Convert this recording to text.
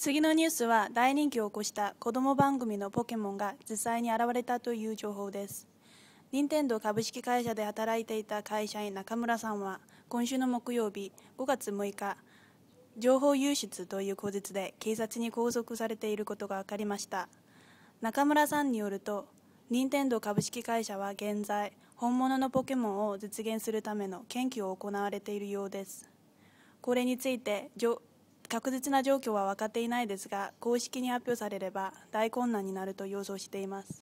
次のニュースは大人気を起こした子供番組のポケモンが実際に現れたという情報です任天堂株式会社で働いていた会社員中村さんは今週の木曜日5月6日情報流出という口実で警察に拘束されていることが分かりました中村さんによると任天堂株式会社は現在本物のポケモンを実現するための研究を行われているようですこれについて確実な状況は分かっていないですが公式に発表されれば大混乱になると予想しています